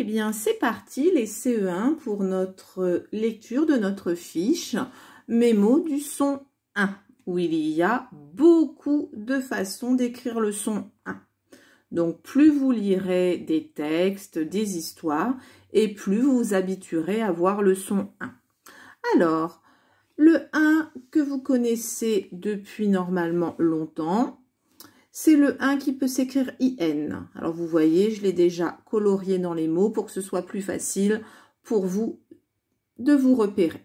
Eh bien, c'est parti, les CE1, pour notre euh, lecture de notre fiche Mémo du son 1, où il y a beaucoup de façons d'écrire le son 1. Donc, plus vous lirez des textes, des histoires, et plus vous vous habituerez à voir le son 1. Alors, le 1 que vous connaissez depuis normalement longtemps, c'est le 1 qui peut s'écrire IN. Alors vous voyez, je l'ai déjà colorié dans les mots pour que ce soit plus facile pour vous de vous repérer.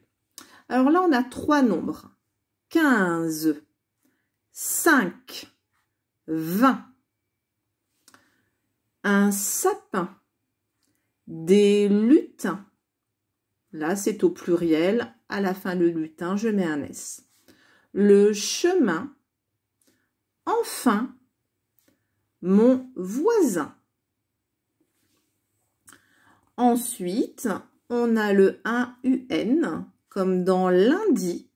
Alors là, on a trois nombres. 15, 5, 20. Un sapin, des lutins. Là, c'est au pluriel. À la fin, le lutin, je mets un S. Le chemin, enfin, mon voisin. Ensuite, on a le 1UN comme dans lundi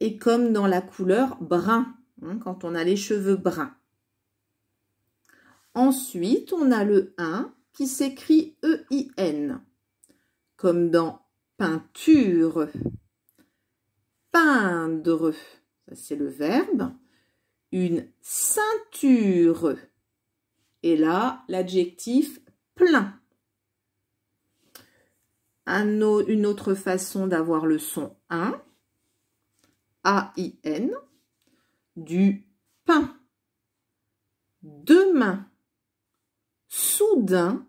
et comme dans la couleur brun, hein, quand on a les cheveux bruns. Ensuite, on a le 1 qui s'écrit E-I-N, comme dans peinture, peindre, ça c'est le verbe, une ceinture. Et là, l'adjectif plein. Un une autre façon d'avoir le son un, A-I-N, du pain, demain, soudain,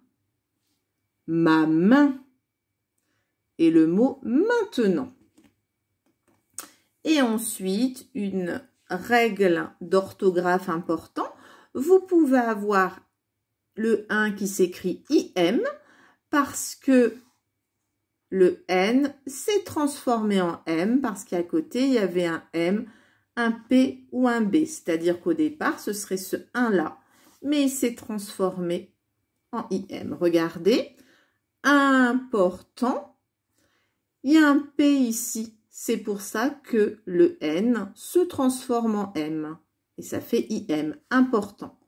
ma main et le mot maintenant. Et ensuite, une Règle d'orthographe important, vous pouvez avoir le 1 qui s'écrit IM parce que le N s'est transformé en M parce qu'à côté, il y avait un M, un P ou un B. C'est-à-dire qu'au départ, ce serait ce 1-là, mais il s'est transformé en IM. Regardez, important, il y a un P ici c'est pour ça que le N se transforme en M. Et ça fait IM, important.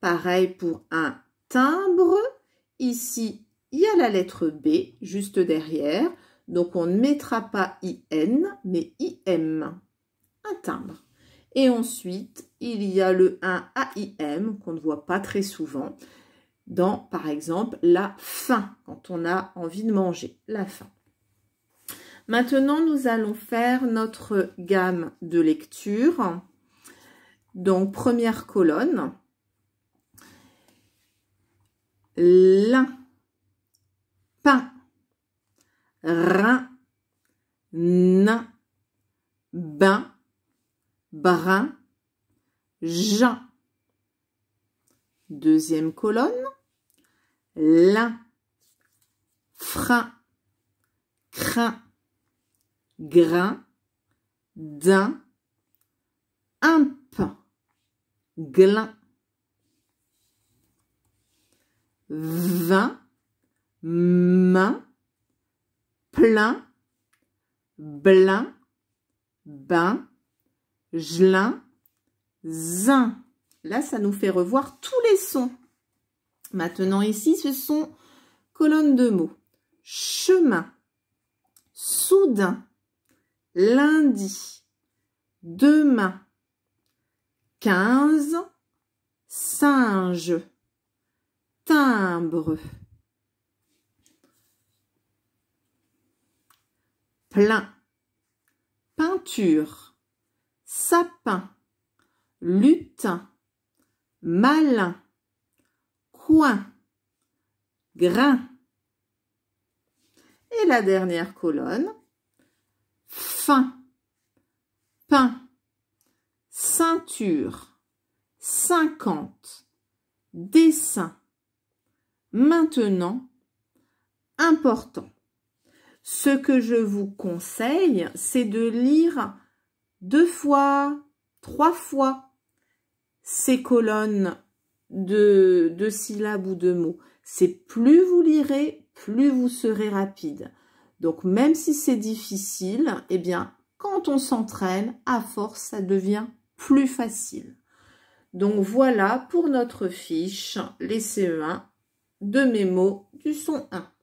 Pareil pour un timbre. Ici, il y a la lettre B juste derrière. Donc, on ne mettra pas IN, mais IM, un timbre. Et ensuite, il y a le 1 AIM qu'on ne voit pas très souvent dans, par exemple, la faim, quand on a envie de manger, la faim. Maintenant, nous allons faire notre gamme de lecture. Donc, première colonne. Lin, pain, rein, nain, bain, brin, jean. Deuxième colonne. Lin, frein, crin, grain, d'un, pain, glin, vin, main, plein, blin, bain, gelin, zin. Là, ça nous fait revoir tous les sons. Maintenant, ici, ce sont colonnes de mots. Chemin, soudain, lundi, demain. quinze, singe, timbre. Plein, peinture, sapin, lutin, malin, coin, grain. Et la dernière colonne, fin, pain, ceinture, cinquante, dessin, maintenant, important. Ce que je vous conseille, c'est de lire deux fois, trois fois ces colonnes de, de syllabes ou de mots. C'est plus vous lirez, plus vous serez rapide. Donc même si c'est difficile, eh bien quand on s'entraîne, à force, ça devient plus facile. Donc voilà pour notre fiche, les CE1 de mémo du son 1.